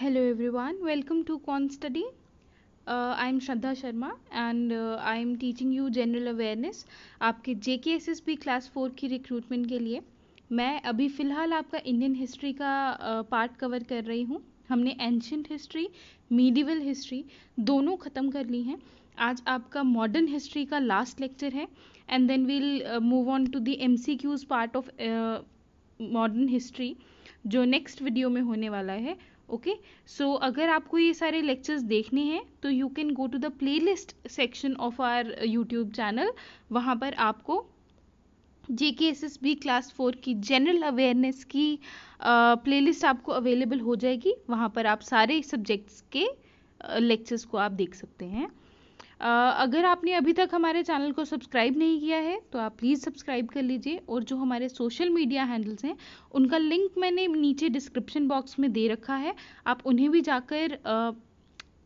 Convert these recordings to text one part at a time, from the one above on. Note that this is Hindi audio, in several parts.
Hello everyone, welcome to con study I am Shraddha Sharma and I am teaching you general awareness आपके J K S S B class four की रिक्रूटमेंट के लिए मैं अभी फ़िलहाल आपका इंडियन हिस्ट्री का पार्ट uh, कवर कर रही हूँ हमने एंशंट हिस्ट्री मीडिवल हिस्ट्री दोनों ख़त्म कर ली हैं आज आपका मॉडर्न हिस्ट्री का लास्ट लेक्चर है and then we'll move on to the M C Qs part of modern history जो नेक्स्ट वीडियो में होने वाला है ओके सो अगर आपको ये सारे लेक्चर्स देखने हैं तो you can go to the playlist section of our YouTube channel वहाँ पर आपको J K S S B class four की जनरल अवेयरनेस की प्ले uh, लिस्ट आपको अवेलेबल हो जाएगी वहाँ पर आप सारे सब्जेक्ट्स के लेक्चर्स uh, को आप देख सकते हैं अगर आपने अभी तक हमारे चैनल को सब्सक्राइब नहीं किया है तो आप प्लीज़ सब्सक्राइब कर लीजिए और जो हमारे सोशल मीडिया हैंडल्स हैं उनका लिंक मैंने नीचे डिस्क्रिप्शन बॉक्स में दे रखा है आप उन्हें भी जाकर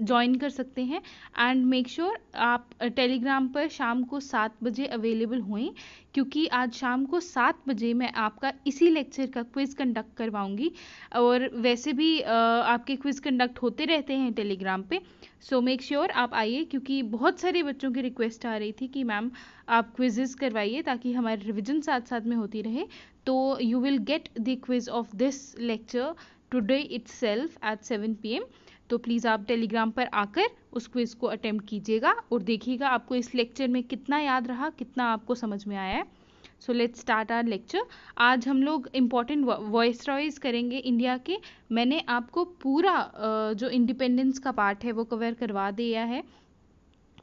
ज्वाइन कर सकते हैं एंड मेक श्योर आप टेलीग्राम uh, पर शाम को सात बजे अवेलेबल हुई क्योंकि आज शाम को सात बजे मैं आपका इसी लेक्चर का क्विज़ कंडक्ट करवाऊंगी और वैसे भी uh, आपके क्विज़ कंडक्ट होते रहते हैं टेलीग्राम पे सो मेक श्योर आप आइए क्योंकि बहुत सारे बच्चों की रिक्वेस्ट आ रही थी कि मैम आप क्विजेस करवाइए ताकि हमारे रिविज़न साथ साथ में होती रहे तो you will get the quiz of this lecture today itself at seven P M तो प्लीज़ आप टेलीग्राम पर आकर उस क्विज़ को अटेम्प्ट कीजिएगा और देखिएगा आपको इस लेक्चर में कितना याद रहा कितना आपको समझ में आया है so let's start our lecture आज हम लोग इम्पॉर्टेंट वॉइस रॉइज करेंगे इंडिया के मैंने आपको पूरा जो इंडिपेंडेंस का पार्ट है वो कवर करवा दिया है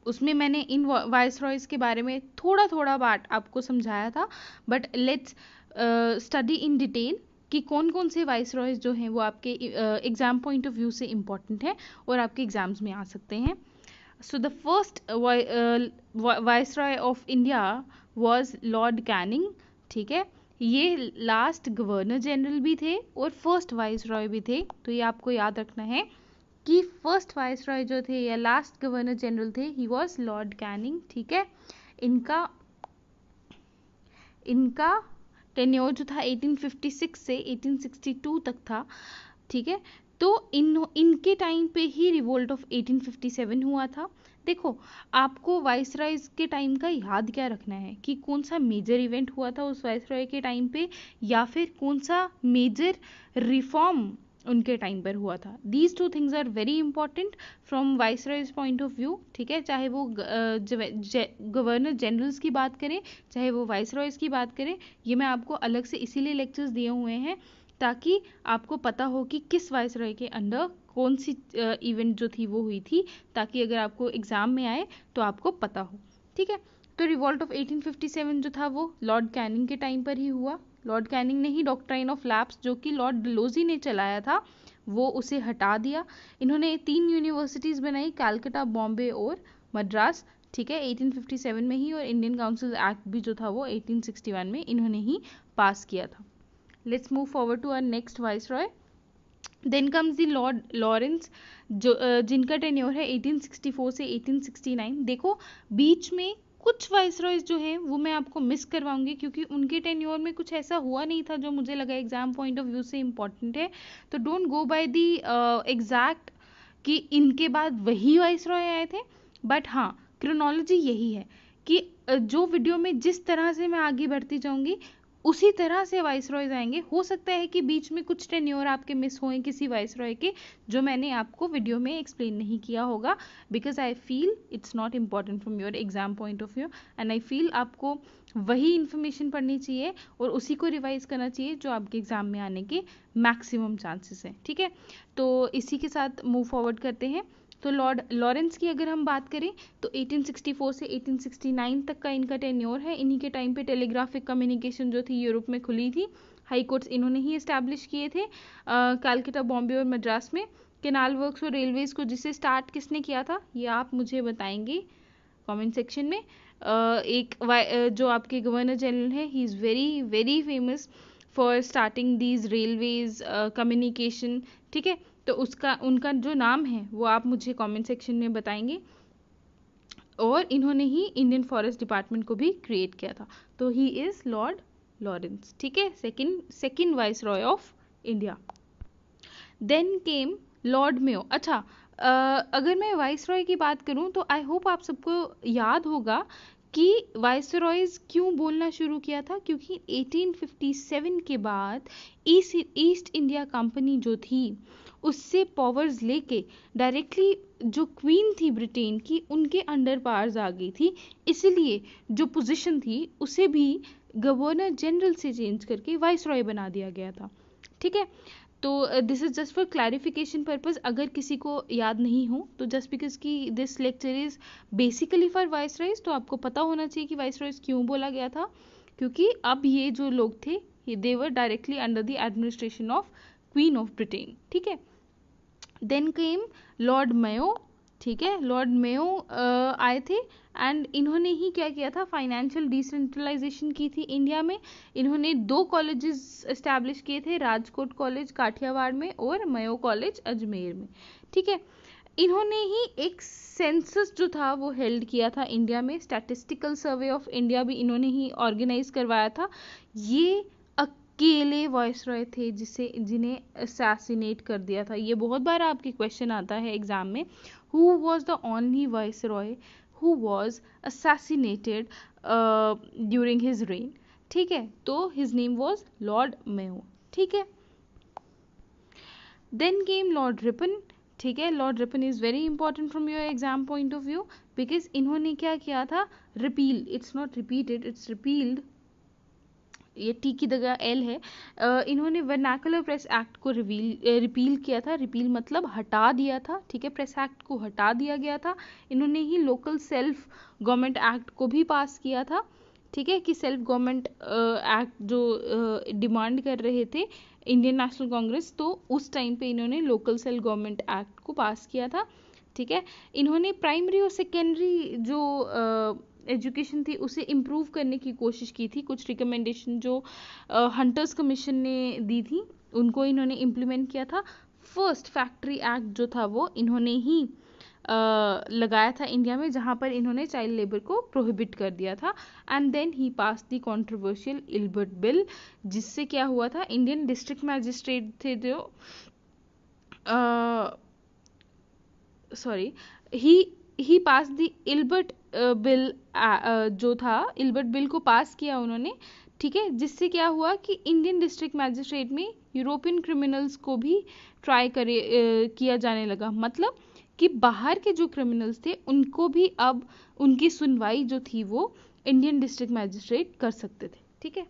उसमें मैंने इन वॉइस रॉइज के बारे में थोड़ा थोड़ा पार्ट आपको समझाया था but let's study in detail कि कौन कौन से वाइस रॉयज जो हैं वो आपके एग्ज़ाम पॉइंट ऑफ व्यू से इम्पॉर्टेंट हैं और आपके एग्ज़ाम्स में आ सकते हैं so the first viceroy of India was Lord Canning ठीक है ये लास्ट गवर्नर जनरल भी थे और फर्स्ट वाइस रॉय भी थे तो ये आपको याद रखना है कि फर्स्ट वाइस रॉय जो थे या लास्ट गवर्नर जनरल थे ही वॉज लॉर्ड कैनिंग ठीक है इनका इनका टेन्योर जो था 1856 से 1862 तक था ठीक है तो इन इनके टाइम पे ही रिवोल्ट ऑफ 1857 हुआ था देखो आपको वाइस के टाइम का याद क्या रखना है कि कौन सा मेजर इवेंट हुआ था उस वाइस के टाइम पे या फिर कौन सा मेजर रिफॉर्म उनके टाइम पर हुआ था these two things are very important from viceroy's point of view ठीक है चाहे वो गवर्नर जनरल्स की बात करें चाहे वो वाइस रॉयज की बात करें ये मैं आपको अलग से इसीलिए लेक्चर्स दिए हुए हैं ताकि आपको पता हो कि किस वाइस रॉय के अंडर कौन सी इवेंट जो थी वो हुई थी ताकि अगर आपको एग्ज़ाम में आए तो आपको पता हो ठीक है तो रिवॉल्ट ऑफ 1857 जो था वो लॉर्ड कैनिंग के टाइम पर ही हुआ लॉर्ड कैनिंग ने ही डॉक्ट्राइन ऑफ लैप्स जो कि लॉर्ड डलोजी ने चलाया था वो उसे हटा दिया इन्होंने तीन यूनिवर्सिटीज़ बनाई कैलकटा बॉम्बे और मद्रास ठीक है 1857 में ही और इंडियन काउंसिल एक्ट भी जो था वो 1861 में इन्होंने ही पास किया था let's move forward to our next viceroy then comes the Lord Lawrence जो जिनका टेन्योर है 1864 से 1869 देखो बीच में कुछ वाइसरॉयज जो हैं वो मैं आपको मिस करवाऊंगी क्योंकि उनके टेन्योर में कुछ ऐसा हुआ नहीं था जो मुझे लगा एग्जाम पॉइंट ऑफ व्यू से इम्पॉर्टेंट है तो don't go by the exact कि इनके बाद वही वाइस रॉय आए थे बट हाँ क्रोनोलॉजी यही है कि uh, जो वीडियो में जिस तरह से मैं आगे बढ़ती जाऊंगी उसी तरह से वाइस रॉयज आएंगे हो सकता है कि बीच में कुछ टेन्योर आपके मिस होए किसी वाइस रॉय के जो मैंने आपको वीडियो में एक्सप्लेन नहीं किया होगा because I feel it's not important from your exam point of view and I feel आपको वही इन्फॉर्मेशन पढ़नी चाहिए और उसी को रिवाइज करना चाहिए जो आपके एग्ज़ाम में आने के मैक्सिमम चांसेस हैं ठीक है तो इसी के साथ मूव फॉरवर्ड करते हैं तो लॉर्ड लॉरेंस की अगर हम बात करें तो 1864 से 1869 तक का इनका टेन्योर है इन्हीं के टाइम पे टेलीग्राफिक कम्युनिकेशन जो थी यूरोप में खुली थी हाई कोर्ट्स इन्होंने ही इस्टेब्लिश किए थे कैलकटा बॉम्बे और मद्रास में केनाल वर्क्स और रेलवेज़ को जिसे स्टार्ट किसने किया था ये आप मुझे बताएंगे कमेंट सेक्शन में uh, एक uh, जो आपके गवर्नर जनरल है he is very very famous for starting these railways communication ठीक है तो उसका उनका जो नाम है वो आप मुझे कमेंट सेक्शन में बताएंगे और इन्होंने ही इंडियन फॉरेस्ट डिपार्टमेंट को भी क्रिएट किया था तो ही इज़ लॉर्ड लॉरेंस ठीक है second second viceroy of India then came Lord Mayo अच्छा आ, अगर मैं वाइस रॉय की बात करूं तो आई होप आप सबको याद होगा कि वायसरॉयज क्यों बोलना शुरू किया था क्योंकि 1857 के बाद ईस्ट इंडिया कंपनी जो थी उससे पावर्स लेके डायरेक्टली जो क्वीन थी ब्रिटेन की उनके अंडर पावर्स आ गई थी इसलिए जो पोजीशन थी उसे भी गवर्नर जनरल से चेंज करके वाइस रॉय बना दिया गया था ठीक है तो this is just for clarification purpose अगर किसी को याद नहीं हो तो जस्ट बिकॉज की this lecture is basically for viceroys तो आपको पता होना चाहिए कि वाइस राइस क्यों बोला गया था क्योंकि अब ये जो लोग थे they directly under the administration of queen of Britain ठीक है देन केम लॉर्ड मयो ठीक है लॉर्ड मेयो uh, आए थे एंड इन्होंने ही क्या किया था फाइनेंशियल डिसेंट्रलाइजेशन की थी इंडिया में इन्होंने दो कॉलेजेस इस्टेब्लिश किए थे राजकोट कॉलेज काठियावाड़ में और मयो कॉलेज अजमेर में ठीक है इन्होंने ही एक सेंसस जो था वो हेल्ड किया था इंडिया में स्टैटिस्टिकल सर्वे ऑफ इंडिया भी इन्होंने ही ऑर्गेनाइज करवाया था ये अकेले वॉइस रॉय थे जिसे जिन्हें असैसिनेट कर दिया था ये बहुत बार आपके क्वेश्चन आता है एग्जाम में who was the only viceroy who was assassinated uh, during his reign ठीक है तो his name was lord mayo ठीक है then came lord ripon ठीक है Lord Ripon is very important from your exam point of view because इन्होंने क्या किया था repeal it's not repeated it's repealed ये टी की जगह एल है इन्होंने वर्नाकुलर प्रेस एक्ट को रिवील रिपील किया था रिपील मतलब हटा दिया था ठीक है प्रेस एक्ट को हटा दिया गया था इन्होंने ही लोकल सेल्फ गवर्नमेंट एक्ट को भी पास किया था ठीक है कि सेल्फ गवर्नमेंट एक्ट जो डिमांड कर रहे थे इंडियन नेशनल कांग्रेस तो उस टाइम पे इन्होंने लोकल सेल्फ गवर्नमेंट एक्ट को पास किया था ठीक है इन्होंने प्राइमरी और सेकेंडरी जो एजुकेशन थी उसे इम्प्रूव करने की कोशिश की थी कुछ रिकमेंडेशन जो हंटर्स कमीशन ने दी थी उनको इन्होंने इम्प्लीमेंट किया था फर्स्ट फैक्ट्री एक्ट जो था वो इन्होंने ही आ, लगाया था इंडिया में जहाँ पर इन्होंने चाइल्ड लेबर को प्रोहिबिट कर दिया था and then he pass the controversial Ilbert bill जिससे क्या हुआ था इंडियन डिस्ट्रिक्ट मैजिस्ट्रेट थे जो sorry he he pass the Ilbert bill जो था इल्बर्ट बिल को पास किया उन्होंने ठीक है जिससे क्या हुआ कि इंडियन डिस्ट्रिक्ट मैजिस्ट्रेट में यूरोपियन क्रिमिनल्स को भी ट्राई करे uh, किया जाने लगा मतलब कि बाहर के जो क्रिमिनल्स थे उनको भी अब उनकी सुनवाई जो थी वो इंडियन डिस्ट्रिक्ट मैजिस्ट्रेट कर सकते थे ठीक है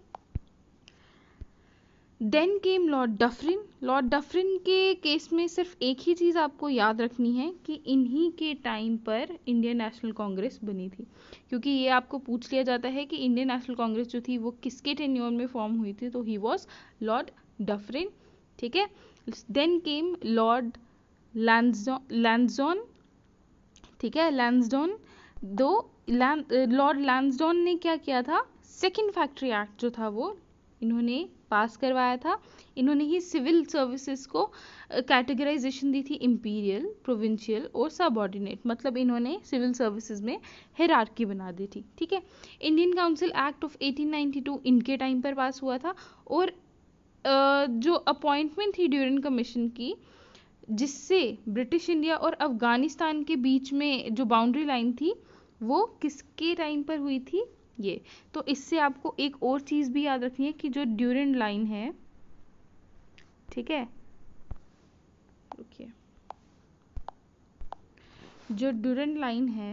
then came Lord Dufferin Lord Dufferin के केस में सिर्फ एक ही चीज़ आपको याद रखनी है कि इन्हीं के टाइम पर इंडियन नेशनल कांग्रेस बनी थी क्योंकि ये आपको पूछ लिया जाता है कि इंडियन नेशनल कांग्रेस जो थी वो किसके टेन्योर में फॉर्म हुई थी तो ही वॉज लॉर्ड डफरिन ठीक है देन केम लॉर्ड लैंडजॉन ठीक है लैंसडॉन दो लॉर्ड लैंसडॉन ने क्या किया था सेकेंड फैक्ट्री एक्ट जो था वो इन्होंने पास करवाया था इन्होंने ही सिविल सर्विसेज को कैटेगराइजेशन दी थी इम्पीरियल प्रोविंशियल और सबॉर्डिनेट मतलब इन्होंने सिविल सर्विसेज में हेरार्की बना दी थी ठीक है इंडियन काउंसिल एक्ट ऑफ 1892 इनके टाइम पर पास हुआ था और जो अपॉइंटमेंट थी ड्यूरन कमीशन की जिससे ब्रिटिश इंडिया और अफगानिस्तान के बीच में जो बाउंड्री लाइन थी वो किसके टाइम पर हुई थी ये तो इससे आपको एक और चीज भी याद रखनी है कि जो ड्यूरिन लाइन है ठीक है जो ड्यूरेंट लाइन है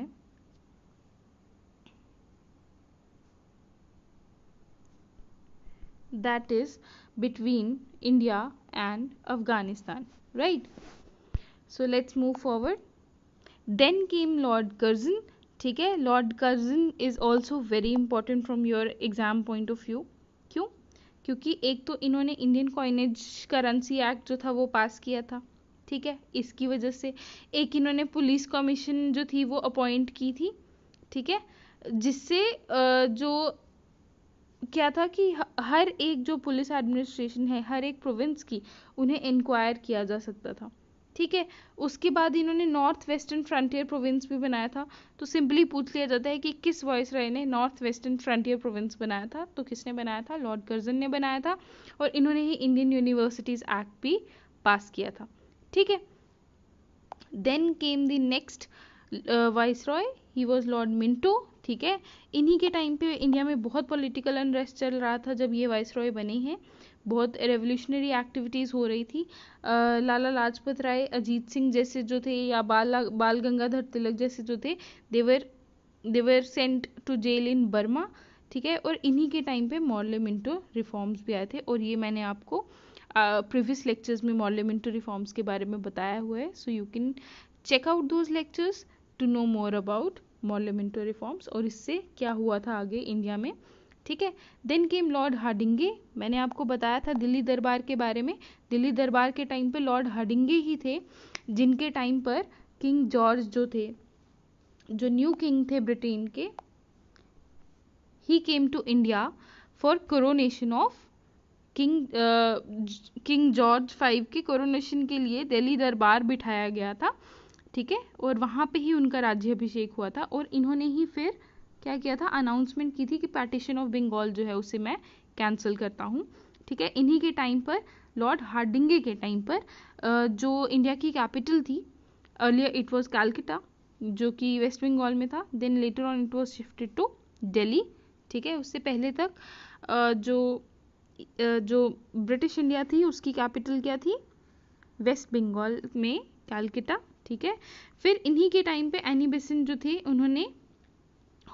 that is between India and Afghanistan right so let's move forward then came Lord Curzon ठीक है Lord Curzon is also very important from your exam point of view क्यों क्योंकि एक तो इन्होंने इंडियन कॉइनेज करेंसी एक्ट जो था वो पास किया था ठीक है इसकी वजह से एक इन्होंने पुलिस कमीशन जो थी वो अपॉइंट की थी ठीक है जिससे जो क्या था कि हर एक जो पुलिस एडमिनिस्ट्रेशन है हर एक प्रोविंस की उन्हें इंक्वायर किया जा सकता था ठीक है उसके बाद इन्होंने नॉर्थ वेस्टर्न फ्रंटियर प्रोविंस भी बनाया था तो सिंपली पूछ लिया जाता है कि किस वॉइस राय ने नॉर्थ वेस्टर्न फ्रंटियर प्रोविंस बनाया था तो किसने बनाया था लॉर्ड गर्जन ने बनाया था और इन्होंने ही इंडियन यूनिवर्सिटीज़ एक्ट भी पास किया था ठीक है then came the next viceroy he was Lord Minto ठीक है इन्हीं के टाइम पे इंडिया में बहुत पॉलिटिकल अनरेस्ट चल रहा था जब ये वाइस रॉय बने हैं बहुत रेवोल्यूशनरी एक्टिविटीज़ हो रही थी लाला लाजपत राय अजीत सिंह जैसे जो थे या बाल बाल गंगाधर तिलक जैसे जो थे they they sent to jail in Burma ठीक है और इन्हीं के टाइम पे मॉर्ले मिंटो रिफॉर्म्स भी आए थे और ये मैंने आपको प्रीवियस लेक्चर्स में मॉर्ले मिंटो रिफॉर्म्स के बारे में बताया हुआ है so you can check out those lectures to know more about Morley Minto reforms और इससे क्या हुआ था आगे इंडिया में ठीक है देन केम लॉर्ड हार्डिंगे मैंने आपको बताया था दिल्ली दरबार के बारे में दिल्ली दरबार के टाइम पे लॉर्ड हार्डिंगे ही थे जिनके टाइम पर किंग जॉर्ज जो थे जो न्यू किंग थे ब्रिटेन के he came to India for coronation of king king George five के कोरोनेशन के लिए दिल्ली दरबार बिठाया गया था ठीक है और वहाँ पे ही उनका राज्य अभिषेक हुआ था और इन्होंने ही फिर क्या किया था अनाउंसमेंट की थी कि पार्टीशन ऑफ बंगाल जो है उसे मैं कैंसिल करता हूँ ठीक है इन्हीं के टाइम पर लॉर्ड हार्डिंगे के टाइम पर जो इंडिया की कैपिटल थी अर्लियर इट वॉज कैलकटा जो कि वेस्ट बंगाल में था then later on it was shifted to Delhi ठीक है उससे पहले तक जो जो ब्रिटिश इंडिया थी उसकी कैपिटल क्या थी वेस्ट बंगाल में कैलकटा ठीक है फिर इन्हीं के टाइम पे एनी बेसिन जो थे उन्होंने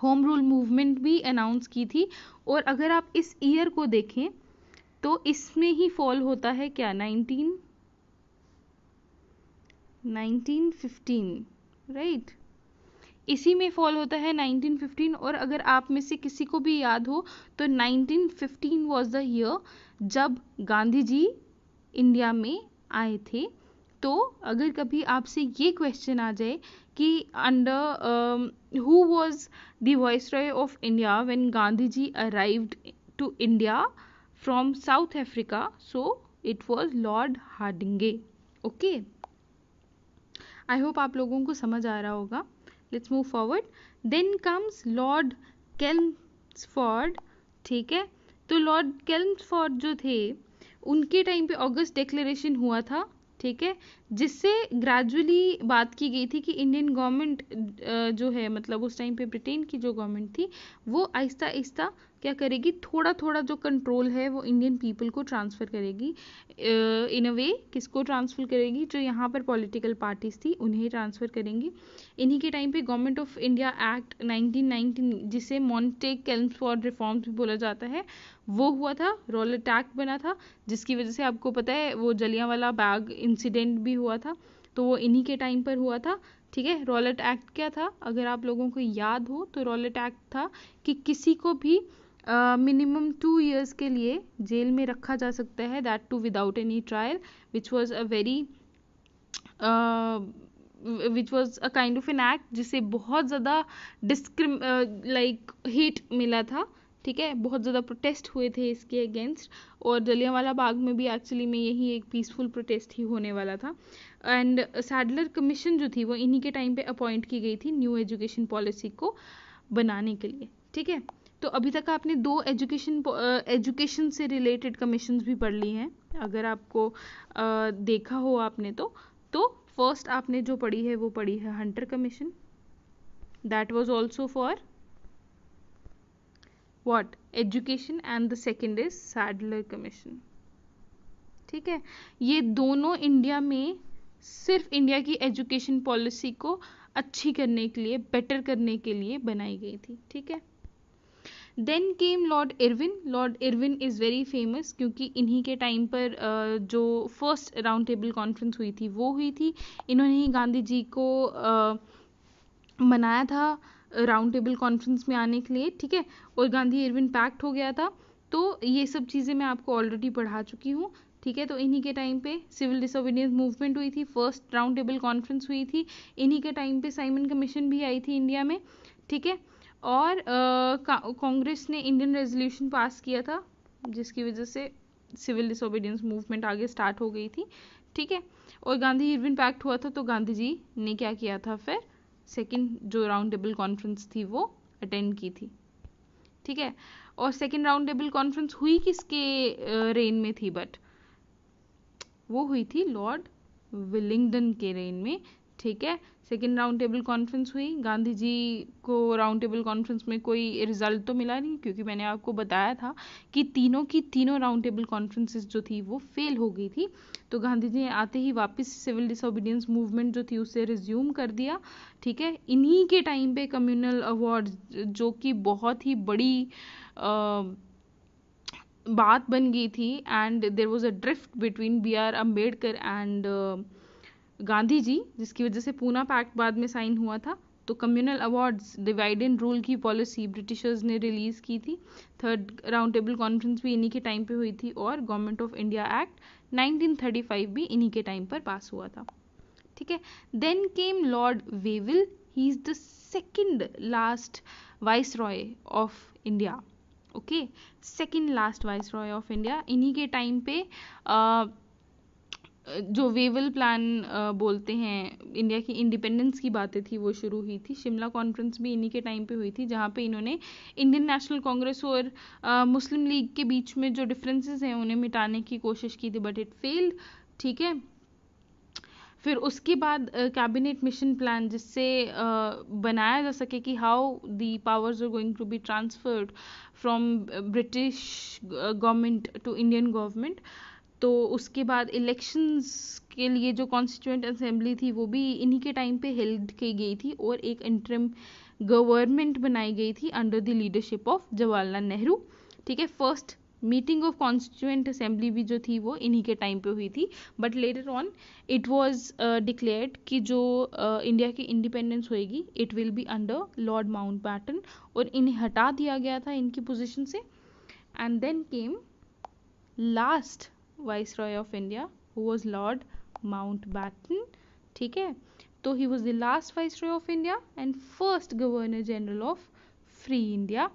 होम रूल मूवमेंट भी अनाउंस की थी और अगर आप इस ईयर को देखें तो इसमें ही फॉल होता है क्या नाइनटीन 1915 राइट right? इसी में फॉल होता है 1915 और अगर आप में से किसी को भी याद हो तो 1915 वाज द ईयर जब गांधी जी इंडिया में आए थे तो अगर कभी आपसे ये क्वेश्चन आ जाए कि under who was the viceroy of India when Gandhi ji arrived to India from South Africa so it was Lord Hardinge okay I hope आप लोगों को समझ आ रहा होगा let's move forward then comes Lord Chelmsford ठीक है तो लॉर्ड केल्सफॉर्ड जो थे उनके टाइम पे ऑगस्ट डिक्लेरेशन हुआ था ठीक है जिससे ग्रेजुअली बात की गई थी कि इंडियन गवर्नमेंट जो है मतलब उस टाइम पे ब्रिटेन की जो गवर्नमेंट थी वो आहिस्ता आहिस्ता क्या करेगी थोड़ा थोड़ा जो कंट्रोल है वो इंडियन पीपल को ट्रांसफ़र करेगी इन अ वे किसको ट्रांसफ़र करेगी जो यहाँ पर पॉलिटिकल पार्टीज थी उन्हें ट्रांसफ़र करेंगी इन्हीं के टाइम पे गवर्नमेंट ऑफ इंडिया एक्ट 1919 जिसे मॉन्टेक कैल्स फॉर रिफॉर्म्स भी बोला जाता है वो हुआ था रॉयल अटैक बना था जिसकी वजह से आपको पता है वो वाला बाग इंसिडेंट भी हुआ हुआ था तो वो इन्हीं के टाइम पर हुआ था ठीक है रॉलेट एक्ट क्या था अगर आप लोगों को याद हो तो रॉलेट एक्ट था कि किसी को भी मिनिमम टू इयर्स के लिए जेल में रखा जा सकता है that too without any trial which was a very which was a kind of an act जिसे बहुत ज़्यादा डिस्क्रिम लाइक हिट मिला था ठीक है बहुत ज़्यादा प्रोटेस्ट हुए थे इसके अगेंस्ट और जलियावाला बाग में भी एक्चुअली में यही एक पीसफुल प्रोटेस्ट ही होने वाला था एंड सैडलर कमीशन जो थी वो इन्हीं के टाइम पे अपॉइंट की गई थी न्यू एजुकेशन पॉलिसी को बनाने के लिए ठीक है तो अभी तक आपने दो एजुकेशन एजुकेशन से रिलेटेड कमीशन भी पढ़ ली हैं अगर आपको आ, देखा हो आपने तो तो फर्स्ट आपने जो पढ़ी है वो पढ़ी है Hunter commission that was also for what education and the second is Sadler commission ठीक है ये दोनों इंडिया में सिर्फ इंडिया की एजुकेशन पॉलिसी को अच्छी करने के लिए बेटर करने के लिए बनाई गई थी ठीक है then came Lord Irwin Lord Irwin is very famous क्योंकि इन्हीं के टाइम पर जो फर्स्ट राउंड टेबल कॉन्फ्रेंस हुई थी वो हुई थी इन्होंने ही गांधी जी को मनाया था राउंड टेबल कॉन्फ्रेंस में आने के लिए ठीक है और गांधी इरविन पैक्ट हो गया था तो ये सब चीज़ें मैं आपको ऑलरेडी पढ़ा चुकी हूँ ठीक है तो इन्हीं के टाइम पे सिविल डिसोबीडियंस मूवमेंट हुई थी फर्स्ट राउंड टेबल कॉन्फ्रेंस हुई थी इन्हीं के टाइम पे साइमन कमीशन भी आई थी इंडिया में ठीक है और कांग्रेस ने इंडियन रेजोल्यूशन पास किया था जिसकी वजह से सिविल डिसोबीडियंस मूवमेंट आगे स्टार्ट हो गई थी ठीक है और गांधी इरविन पैक्ट हुआ था तो गांधी जी ने क्या किया था फिर सेकेंड जो राउंड टेबल कॉन्फ्रेंस थी वो अटेंड की थी ठीक है और सेकेंड राउंड टेबल कॉन्फ्रेंस हुई किसके रेन में थी बट वो हुई थी लॉर्ड विलिंगडन के रेन में ठीक है सेकेंड राउंड टेबल कॉन्फ्रेंस हुई गांधी जी को राउंड टेबल कॉन्फ्रेंस में कोई रिजल्ट तो मिला नहीं क्योंकि मैंने आपको बताया था कि तीनों की तीनों राउंड टेबल कॉन्फ्रेंसेस जो थी वो फेल हो गई थी तो गांधी जी ने आते ही वापस सिविल डिसोबीडियंस मूवमेंट जो थी उसे रिज्यूम कर दिया ठीक है इन्हीं के टाइम पे कम्युनल अवार्ड जो कि बहुत ही बड़ी आ, बात बन गई थी and there was a drift between B R Ambedkar and Gandhi ji जिसकी वजह से पूना पैक्ट बाद में साइन हुआ था तो communal awards divide and rule की पॉलिसी ब्रिटिशर्स ने रिलीज़ की थी थर्ड राउंड टेबल कॉन्फ्रेंस भी इन्हीं के टाइम पे हुई थी और गवर्नमेंट ऑफ इंडिया एक्ट 1935 भी इन्हीं के टाइम पर पास हुआ था ठीक है then came Lord Wavell he is the second last viceroy of India okay second last viceroy of India इन्हीं के टाइम पे uh, जो वेवल प्लान बोलते हैं इंडिया की इंडिपेंडेंस की बातें थी वो शुरू हुई थी शिमला कॉन्फ्रेंस भी इन्हीं के टाइम पे हुई थी जहाँ पे इन्होंने इंडियन नेशनल कांग्रेस और मुस्लिम लीग के बीच में जो डिफरेंसेस हैं उन्हें मिटाने की कोशिश की थी बट इट फेल्ड ठीक है फिर उसके बाद कैबिनेट मिशन प्लान जिससे बनाया जा सके कि how the powers are going to be transferred from British government to Indian government तो उसके बाद इलेक्शंस के लिए जो कॉन्स्टिट्यूंट असेंबली थी वो भी इन्हीं के टाइम पे हेल्ड की गई थी और एक इंटरम गवर्नमेंट बनाई गई थी under the leadership of Jawaharlal Nehru ठीक है first meeting of constituent assembly भी जो थी वो इन्हीं के टाइम पे हुई थी but later on it was declared कि जो uh, इंडिया की इंडिपेंडेंस होएगी it will be under Lord Mountbatten और इन्हें हटा दिया गया था इनकी पोजिशन से and then came last viceroy of India who was Lord Mountbatten ठीक है तो he was the last viceroy of India and first governor general of free India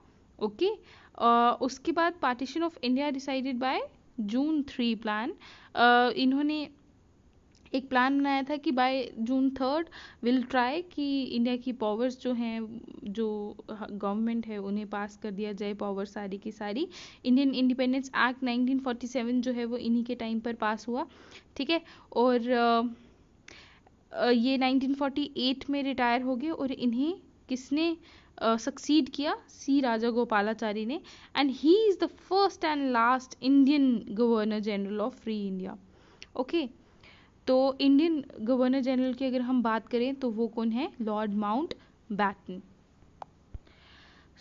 okay उसके बाद partition of India decided by June three plan इन्होंने एक प्लान बनाया था कि by June third will try कि इंडिया की पावर्स जो हैं जो गवर्नमेंट है उन्हें पास कर दिया जाए पावर सारी की सारी इंडियन इंडिपेंडेंस एक्ट 1947 जो है वो इन्हीं के टाइम पर पास हुआ ठीक है और ये 1948 में रिटायर हो गए और इन्हें किसने सक्सीड uh, किया सी राजा गोपालाचारी ने and he is the first and last Indian governor general of free India okay तो इंडियन गवर्नर जनरल की अगर हम बात करें तो वो कौन है Lord Mountbatten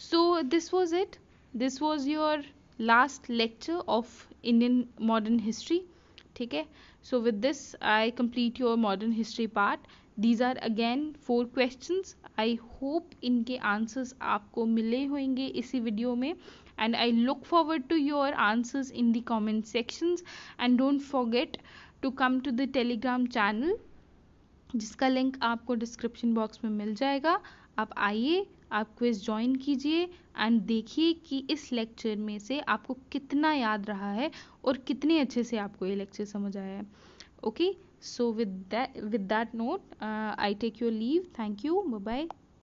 so this was it this was your last lecture of Indian modern history ठीक है so with this I complete your modern history part these are again four question I hope इनके आंसर्स आपको मिले होंगे इसी वीडियो में and I look forward to your answers in the comment sections and don't forget to come to the Telegram channel जिसका लिंक आपको डिस्क्रिप्शन बॉक्स में मिल जाएगा आप आइए आप क्विज ज्वाइन कीजिए एंड देखिए कि इस लेक्चर में से आपको कितना याद रहा है और कितने अच्छे से आपको ये लेक्चर समझ आया है okay so with with that note I take your leave thank you bye